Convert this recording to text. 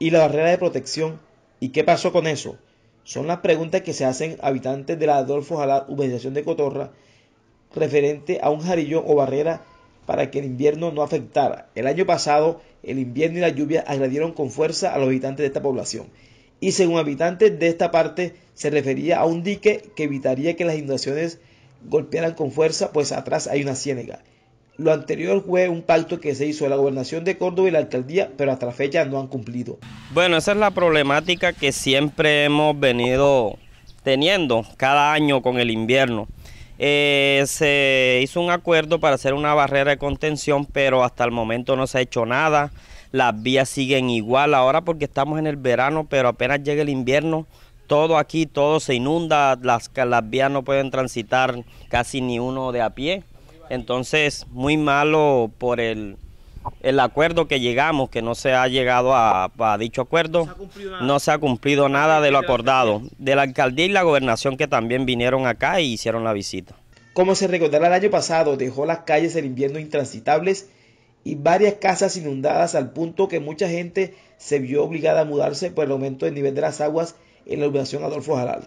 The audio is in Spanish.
y la barrera de protección. ¿Y qué pasó con eso? Son las preguntas que se hacen habitantes de la Adolfo Jalá, urbanización de Cotorra, referente a un jarillón o barrera para que el invierno no afectara. El año pasado, el invierno y la lluvia agredieron con fuerza a los habitantes de esta población. Y según habitantes de esta parte, se refería a un dique que evitaría que las inundaciones golpearan con fuerza, pues atrás hay una ciénega. Lo anterior fue un pacto que se hizo de la gobernación de Córdoba y la alcaldía, pero hasta la fecha no han cumplido. Bueno, esa es la problemática que siempre hemos venido teniendo cada año con el invierno. Eh, se hizo un acuerdo para hacer una barrera de contención, pero hasta el momento no se ha hecho nada. Las vías siguen igual ahora porque estamos en el verano, pero apenas llega el invierno, todo aquí, todo se inunda, las, las vías no pueden transitar casi ni uno de a pie. Entonces, muy malo por el, el acuerdo que llegamos, que no se ha llegado a, dicho acuerdo. no se ha cumplido nada de lo acordado. De la alcaldía y la gobernación que también vinieron acá y e hicieron la visita. Como se recordará el año pasado, dejó las calles el invierno intransitables y varias casas inundadas al punto que mucha gente se vio obligada a mudarse por el aumento del nivel de las aguas en la ubicación Adolfo Jalal.